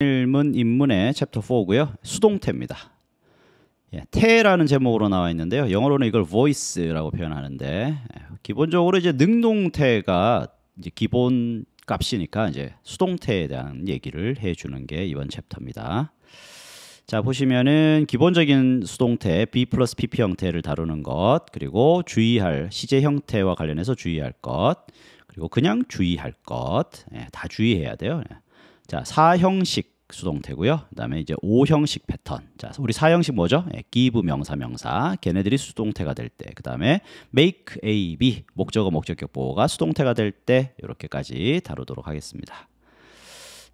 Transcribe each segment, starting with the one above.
일문 입문의 챕터 4고요. 수동태입니다. 예, 태라는 제목으로 나와 있는데요. 영어로는 이걸 voice라고 표현하는데 예, 기본적으로 이제 능동태가 이제 기본 값이니까 이제 수동태에 대한 얘기를 해주는 게 이번 챕터입니다. 자 보시면은 기본적인 수동태 b 플러스 pp 형태를 다루는 것 그리고 주의할 시제 형태와 관련해서 주의할 것 그리고 그냥 주의할 것다 예, 주의해야 돼요. 예. 자, 4형식 수동태고요. 그다음에 이제 5형식 패턴. 자, 우리 4형식 뭐죠? 예, give 명사 명사. 걔네들이 수동태가 될 때. 그다음에 make a b 목적어 목적격 보호가 수동태가 될 때 이렇게까지 다루도록 하겠습니다.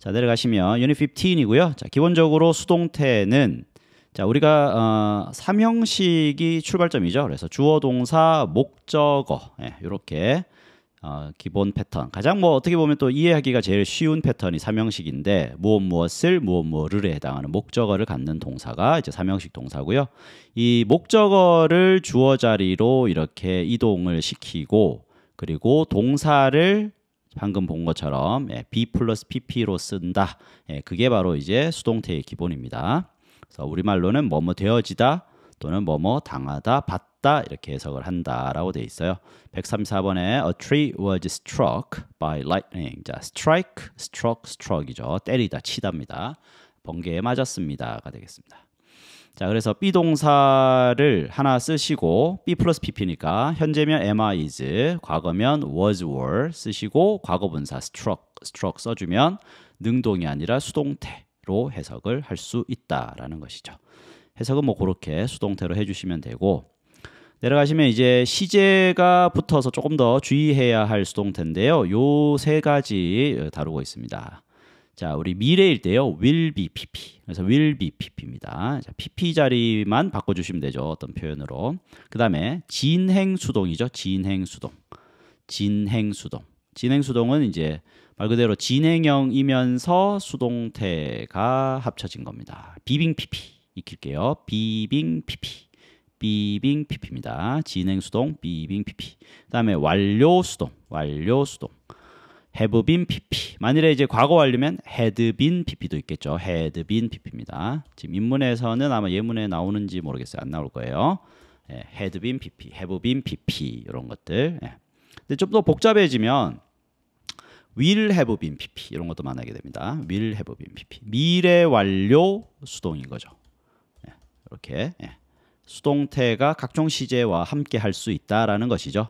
자, 내려가시면 유닛 15이고요. 자, 기본적으로 수동태는 자, 우리가 어, 삼형식이 출발점이죠. 그래서 주어 동사 목적어. 예, 이렇게 어, 기본 패턴 가장 뭐 어떻게 보면 또 이해하기가 제일 쉬운 패턴이 삼형식인데 무엇 무엇을 무엇 무엇을에 해당하는 목적어를 갖는 동사가 이제 삼형식 동사고요. 이 목적어를 주어 자리로 이렇게 이동을 시키고 그리고 동사를 방금 본 것처럼 예, b 플러스 pp로 쓴다. 예, 그게 바로 이제 수동태의 기본입니다. 그래서 우리말로는 뭐뭐 되어지다 또는 뭐뭐 당하다 봤다 이렇게 해석을 한다라고 돼 있어요. 134번에 a tree was struck by lightning. 자, strike, struck, struck이죠. 때리다, 치다입니다. 번개에 맞았습니다가 되겠습니다. 자, 그래서 be 동사를 하나 쓰시고 be 플러스 pp니까 현재면 am is, 과거면 was were 쓰시고 과거분사 struck, struck 써주면 능동이 아니라 수동태로 해석을 할 수 있다라는 것이죠. 해석은 뭐 그렇게 수동태로 해주시면 되고 내려가시면 이제 시제가 붙어서 조금 더 주의해야 할 수동태인데요. 요 세 가지 다루고 있습니다. 자, 우리 미래일 때요. will be pp. 그래서 will be pp입니다. 자, pp 자리만 바꿔 주시면 되죠. 어떤 표현으로. 그다음에 진행 수동이죠. 진행 수동. 진행 수동. 진행 수동은 이제 말 그대로 진행형이면서 수동태가 합쳐진 겁니다. 비빙 pp. 익힐게요. 비빙피피비빙피피입니다 진행 수동 비빙피피 그다음에 완료 수동. 완료 수동. h 브빈 e b PP. 만일에 이제 과거 완료면 헤드빈 b e PP도 있겠죠. 헤드빈 b e PP입니다. 지금 인문에서는 아마 예문에 나오는지 모르겠어요. 안 나올 거예요. 예, 헤드빈 d been PP, h a v PP 이런 것들. 예. 근데 좀 더 복잡해지면 will have been PP 이런 것도 만나게 됩니다. will have been PP. 미래 완료 수동인 거죠. 이렇게 예. 수동태가 각종 시제와 함께 할 수 있다라는 것이죠.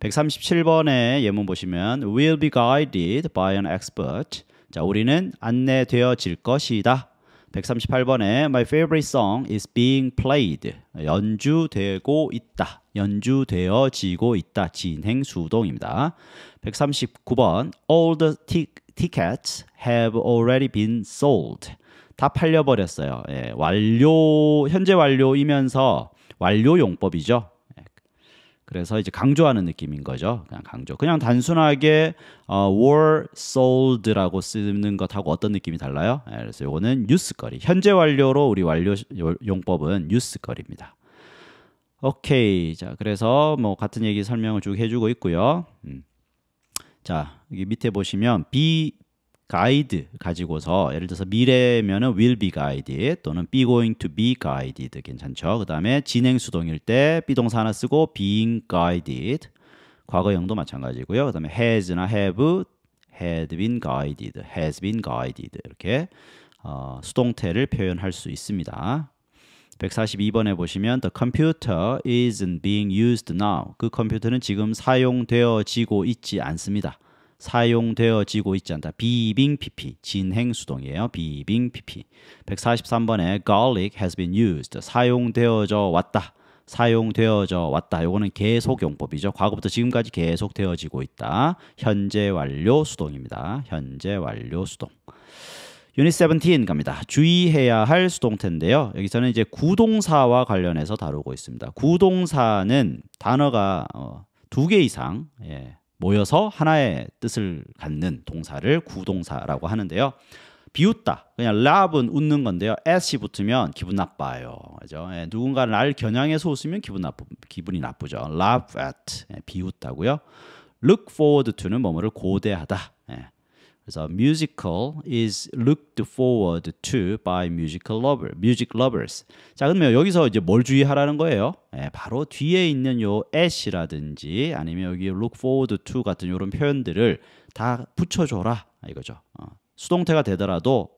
137번의 예문 보시면 will be guided by an expert. 자, 우리는 안내되어질 것이다. 138번에 my favorite song is being played. 연주되고 있다. 연주되어지고 있다. 진행 수동입니다. 139번 all the tickets have already been sold. 다 팔려버렸어요. 예, 완료 현재 완료이면서 완료 용법이죠. 예. 그래서 이제 강조하는 느낌인 거죠. 그냥 강조. 그냥 단순하게 어, war sold라고 쓰는 것하고 어떤 느낌이 달라요? 예, 그래서 이거는 뉴스거리. 현재 완료로 우리 완료 용법은 뉴스거리입니다. 오케이. 자, 그래서 뭐 같은 얘기 설명을 쭉 해주고 있고요. 음. 자, 여기 밑에 보시면 be 가이드 가지고서 예를 들어서 미래면은 will be guided 또는 be going to be guided 괜찮죠. 그 다음에 진행 수동일 때 비동사 하나 쓰고 being guided 과거형도 마찬가지고요. 그 다음에 has나 have, had been guided, has been guided 이렇게 어, 수동태를 표현할 수 있습니다. 142번에 보시면 The computer isn't being used now. 그 컴퓨터는 지금 사용되어지고 있지 않습니다. 사용되어지고 있지 않다. 비빙 PP 진행 수동이에요. 비빙 PP 143번에 garlic has been used 사용되어져 왔다. 사용되어져 왔다. 요거는 계속 용법이죠. 과거부터 지금까지 계속 되어지고 있다. 현재 완료 수동입니다. 현재 완료 수동. 유닛 17 갑니다. 주의해야 할 수동태인데요. 여기서는 이제 구동사와 관련해서 다루고 있습니다. 구동사는 단어가 어, 두개 이상 예, 모여서 하나의 뜻을 갖는 동사를 구동사라고 하는데요. 비웃다. 그냥 랍은 웃는 건데요. s이 붙으면 기분 나빠요. 그죠? 예, 누군가 날 겨냥해서 웃으면 기분 나쁘 기분이 나쁘죠. laugh at 예, 비웃다고요. look forward to는 뭐뭐를 고대하다. 예, 그래서 musical is looked forward to by musical lover, music lovers. 자, 그러면 여기서 이제 뭘 주의하라는 거예요? 예, 바로 뒤에 있는 요 at이라든지 아니면 여기 look forward to 같은 이런 표현들을 다 붙여줘라 이거죠. 어, 수동태가 되더라도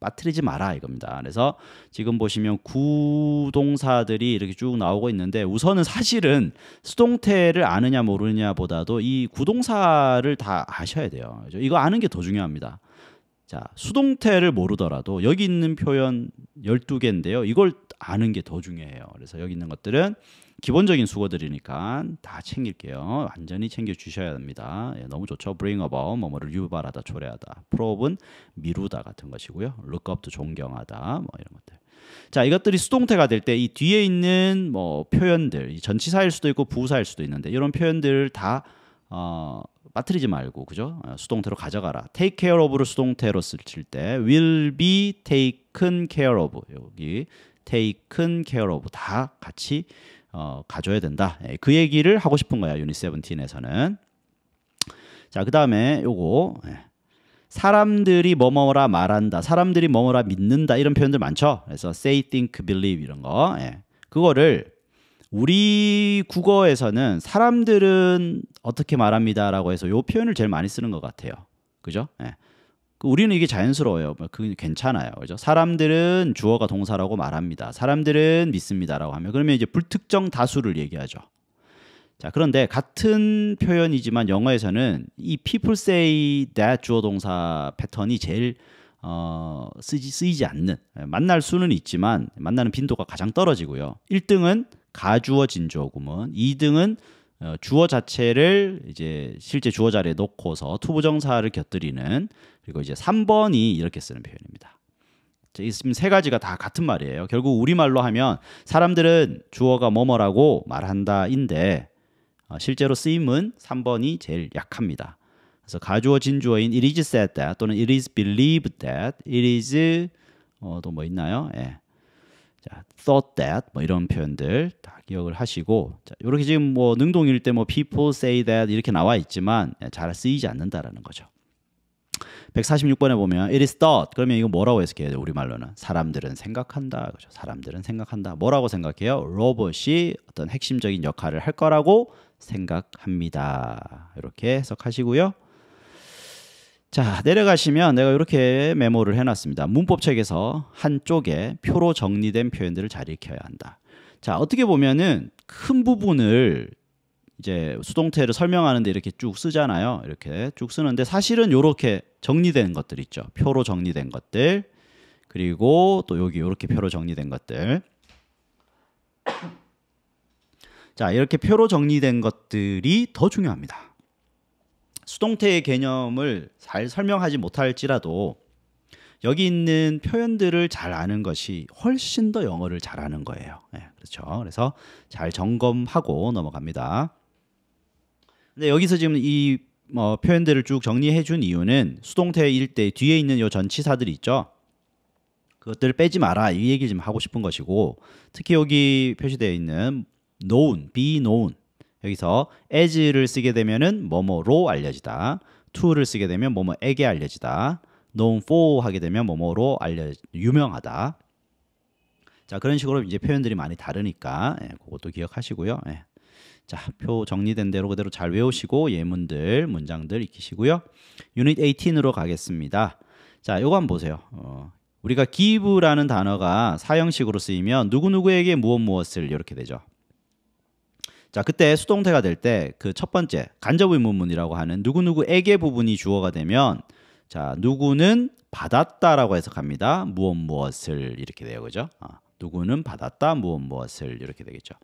빠뜨리지 마라 이겁니다. 그래서 지금 보시면 구동사들이 이렇게 쭉 나오고 있는데 우선은 사실은 수동태를 아느냐 모르냐보다도이 구동사를 다 아셔야 돼요. 이거 아는 게 더 중요합니다. 자, 수동태를 모르더라도 여기 있는 표현 12개인데요. 이걸 아는 게 더 중요해요. 그래서 여기 있는 것들은 기본적인 수거들이니까 다 챙길게요. 완전히 챙겨 주셔야 합니다. 예, 너무 좋죠. bring about 뭐뭐를 유발하다, 초래하다. probe는 미루다 같은 것이고요. look up도 존경하다 뭐 이런 것들. 자, 이것들이 수동태가 될 때 이 뒤에 있는 뭐 표현들, 전치사일 수도 있고 부사일 수도 있는데 이런 표현들을 다 어, 빠뜨리지 말고 그죠? 어, 수동태로 가져가라. take care of를 수동태로 쓰쓸때 will be taken care of 여기 taken care of 다 같이 어, 가져야 된다. 예, 그 얘기를 하고 싶은 거야 유니 세븐틴에서는. 자그 다음에 요거 예. 사람들이 뭐뭐라 말한다, 사람들이 뭐뭐라 믿는다 이런 표현들 많죠. 그래서 say, think, believe 이런 거. 예. 그거를 우리 국어에서는 사람들은 어떻게 말합니다라고 해서 요 표현을 제일 많이 쓰는 것 같아요. 그죠? 예. 그 우리는 이게 자연스러워요. 그 괜찮아요. 그죠? 사람들은 주어가 동사라고 말합니다. 사람들은 믿습니다라고 하면 그러면 이제 불특정 다수를 얘기하죠. 자, 그런데 같은 표현이지만 영어에서는 이 people say that 주어 동사 패턴이 제일 어, 쓰지, 쓰이지 않는 예, 만날 수는 있지만 만나는 빈도가 가장 떨어지고요. 1등은 가주어 진주어구문. 2등은 어, 주어 자체를 이제 실제 주어 자리에 놓고서 투부정사를 곁들이는 그리고 이제 3번이 이렇게 쓰는 표현입니다. 있으면 세 가지가 다 같은 말이에요. 결국 우리말로 하면 사람들은 주어가 뭐뭐라고 말한다인데 어, 실제로 쓰임은 3번이 제일 약합니다. 그래서 가주어 진주어인 it is said that 또는 it is believed that it is 어, 또 뭐 있나요? 예. 자, thought that 뭐 이런 표현들 다 기억을 하시고 자, 이렇게 지금 뭐 능동일 때 뭐 people say that 이렇게 나와 있지만 예, 잘 쓰이지 않는다라는 거죠. 146번에 보면 it is thought 그러면 이거 뭐라고 해석해야 돼 우리말로는 사람들은 생각한다 그죠 사람들은 생각한다 뭐라고 생각해요 로봇이 어떤 핵심적인 역할을 할 거라고 생각합니다 이렇게 해석하시고요 자, 내려가시면 내가 이렇게 메모를 해놨습니다. 문법책에서 한쪽에 표로 정리된 표현들을 잘 익혀야 한다. 자, 어떻게 보면은 큰 부분을 이제 수동태를 설명하는데 이렇게 쭉 쓰잖아요. 이렇게 쭉 쓰는데 사실은 이렇게 정리된 것들 있죠. 표로 정리된 것들. 그리고 또 여기 이렇게 표로 정리된 것들. 자, 이렇게 표로 정리된 것들이 더 중요합니다. 수동태의 개념을 잘 설명하지 못할지라도 여기 있는 표현들을 잘 아는 것이 훨씬 더 영어를 잘하는 거예요. 네, 그렇죠. 그래서 잘 점검하고 넘어갑니다. 근데 여기서 지금 이 어, 표현들을 쭉 정리해 준 이유는 수동태일 때 뒤에 있는 요 전치사들 이 있죠. 그것들을 빼지 마라 이 얘기를 좀 하고 싶은 것이고 특히 여기 표시되어 있는 known, be known 여기서 as를 쓰게 되면은 뭐뭐로 알려지다. to를 쓰게 되면 뭐뭐에게 알려지다. known for 하게 되면 뭐뭐로 알려 유명하다. 자 그런 식으로 이제 표현들이 많이 다르니까 예, 그것도 기억하시고요. 예. 자표 정리된 대로 그대로 잘 외우시고 예문들 문장들 익히시고요. 유닛 18으로 가겠습니다. 자 요거 한번 보세요. 어, 우리가 give라는 단어가 사형식으로 쓰이면 누구누구에게 무엇 무엇을 이렇게 되죠. 자, 그때 수동태가 될 때 그 첫 번째 간접 의문문이라고 하는 누구누구에게 부분이 주어가 되면 자, 누구는 받았다라고 해석합니다. 무엇 무엇을 이렇게 돼요. 그죠? 아, 누구는 받았다 무엇 무엇을 이렇게 되겠죠.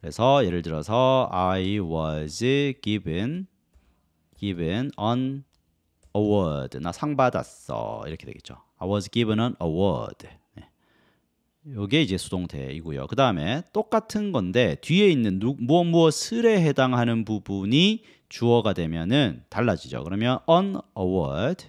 그래서 예를 들어서 I was given given an award 나 상 받았어 이렇게 되겠죠. I was given an award 요게 이제 수동태이고요. 그 다음에 똑같은 건데 뒤에 있는 누, 무엇 무엇을에 해당하는 부분이 주어가 되면은 달라지죠. 그러면 an award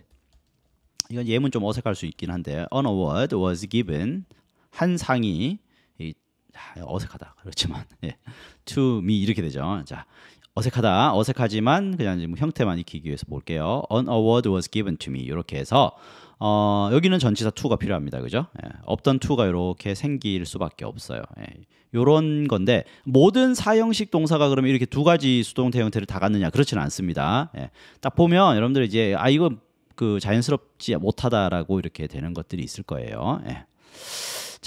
이건 예문 좀 어색할 수 있긴 한데 an award was given 한 상이 이, 아, 어색하다 그렇지만 예, to me 이렇게 되죠. 자 어색하다 어색하지만 그냥 뭐 형태만 익히기 위해서 볼게요. an award was given to me 이렇게 해서 어, 여기는 전치사 to가 필요합니다. 그죠? 예, 없던 to가 이렇게 생길 수밖에 없어요. 예, 요런 건데 모든 사형식 동사가 그러면 이렇게 두 가지 수동 태형태를다 갖느냐? 그렇지는 않습니다. 예, 딱 보면 여러분들 이제 아이건그 자연스럽지 못하다라고 이렇게 되는 것들이 있을 거예요. 예.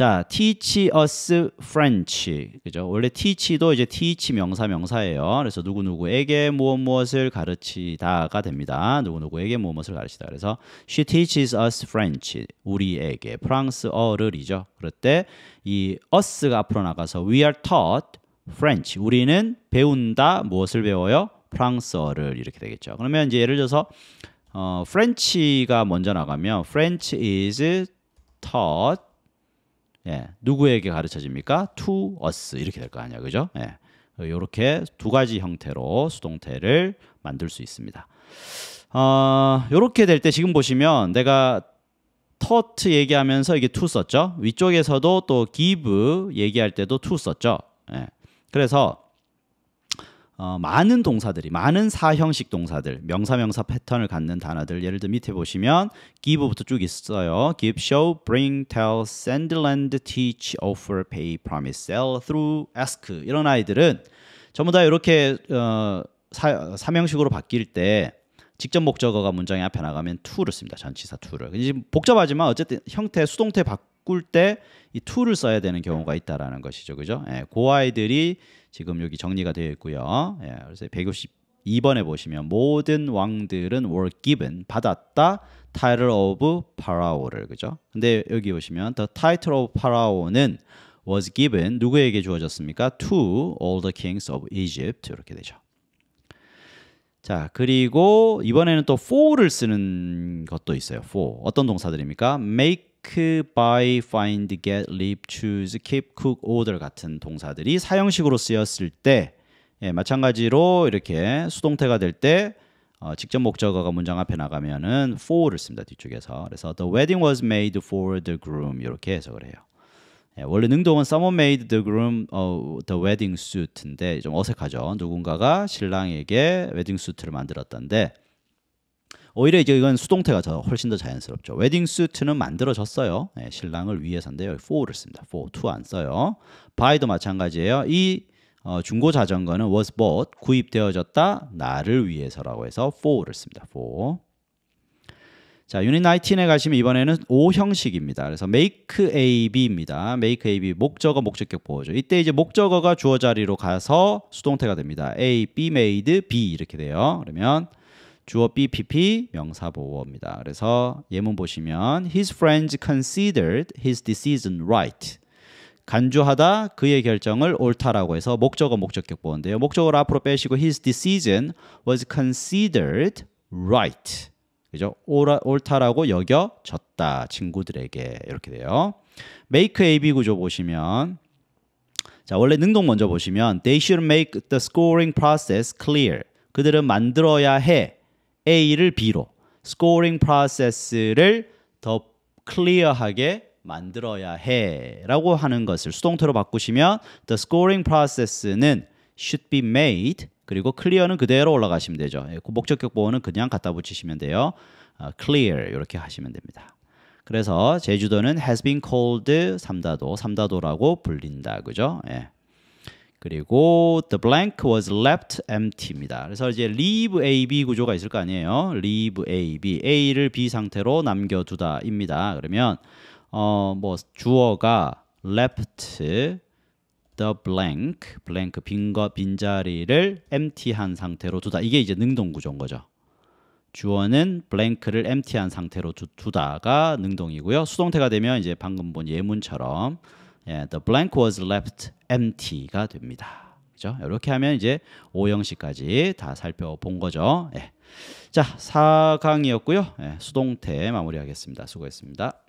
자, teach us French. 그죠? 원래 teach도 이제 teach 명사 명사예요. 그래서 누구누구에게 무엇 무엇을 가르치다가 됩니다. 누구누구에게 무엇 무엇을 가르치다. 그래서 she teaches us French. 우리에게 프랑스어를이죠. 그럴 때 이 us가 앞으로 나가서 we are taught French. 우리는 배운다 무엇을 배워요? 프랑스어를 이렇게 되겠죠. 그러면 이제 예를 들어서 어, French가 먼저 나가면 French is taught 예, 누구에게 가르쳐집니까? To us 이렇게 될 거 아니야, 그죠? 예, 이렇게 어, 두 가지 형태로 수동태를 만들 수 있습니다. 어, 이렇게 될 때 지금 보시면 내가 터트 얘기하면서 이게 to 썼죠. 위쪽에서도 또 give 얘기할 때도 to 썼죠. 예. 그래서 어, 많은 동사들이 많은 사형식 동사들 명사 명사 패턴을 갖는 단어들 예를 들어 밑에 보시면 give부터 쭉 있어요 give, show, bring, tell, send, lend, teach, offer, pay, promise, sell, through, ask 이런 아이들은 전부 다 이렇게 어, 사, 사명식으로 바뀔 때 직접 목적어가 문장에 앞에 나가면 to를 씁니다 전치사 to를 이제 복잡하지만 어쨌든 형태 수동태 바, 꿀때이 to를 써야 되는 경우가 있다라는 것이죠. 그죠? 예, 그 아이들이 지금 여기 정리가 되어 있고요. 예, 그래서 152번에 보시면 모든 왕들은 were given 받았다 title of pharaoh를 그죠? 근데 여기 보시면 the title of pharaoh는 was given 누구에게 주어졌습니까? to all the kings of Egypt 이렇게 되죠. 자 그리고 이번에는 또 for를 쓰는 것도 있어요. for 어떤 동사들입니까? make buy, find, get, live, choose, keep, cook, order 같은 동사들이 사형식으로 쓰였을 때 예, 마찬가지로 이렇게 수동태가 될 때 어, 직접 목적어가 문장 앞에 나가면은 for를 씁니다 뒤쪽에서 그래서 the wedding was made for the groom 이렇게 해석을 해요. 예, 원래 능동은 someone made the groom 어, the wedding suit인데 좀 어색하죠. 누군가가 신랑에게 웨딩 수트를 만들었던데 오히려 이제 이건 수동태가 더 훨씬 더 자연스럽죠. 웨딩 수트는 만들어졌어요. 네, 신랑을 위해서인데요. for를 씁니다. for, to 안 써요. by도 마찬가지예요. 이 어, 중고 자전거는 was bought 구입되어졌다 나를 위해서라고 해서 for를 씁니다. for 자, 유닛 19에 가시면 이번에는 O 형식입니다. 그래서 make AB입니다. make AB 목적어 목적격 보호죠. 이때 이제 목적어가 주어 자리로 가서 수동태가 됩니다. A, B made B 이렇게 돼요. 그러면 주어 BPP 명사 보호입니다. 그래서 예문 보시면 his friends considered his decision right. 간주하다 그의 결정을 옳다라고 해서 목적어 목적격 보인데요 목적어를 앞으로 빼시고 his decision was considered right. 그죠? 옳아, 옳다라고 여겨졌다 친구들에게 이렇게 돼요. make AB 구조 보시면 자 원래 능동 먼저 보시면 they should make the scoring process clear. 그들은 만들어야 해. A를 B로 스코링 프로세스를 더 클리어하게 만들어야 해라고 하는 것을 수동태로 바꾸시면 the scoring process는 should be made 그리고 clear는 그대로 올라가시면 되죠. 예, 그 목적격 보호는 그냥 갖다 붙이시면 돼요. 어, clear 이렇게 하시면 됩니다. 그래서 제주도는 has been called 삼다도, 삼다도라고 불린다. 그죠? 예. 그리고 the blank was left empty입니다. 그래서 이제 leave A, B 구조가 있을 거 아니에요. leave A, B, A를 B 상태로 남겨두다입니다. 그러면 어뭐 주어가 left the blank, blank 빈거 빈자리를 empty한 상태로 두다. 이게 이제 능동 구조인 거죠. 주어는 blank를 empty한 상태로 두, 두다가 능동이고요. 수동태가 되면 이제 방금 본 예문처럼 예, the blank was left empty가 됩니다. 그죠? 이렇게 하면 이제 5형식까지다 살펴본 거죠. 예. 자, 4강이었고요. 예, 수동태 마무리하겠습니다. 수고했습니다.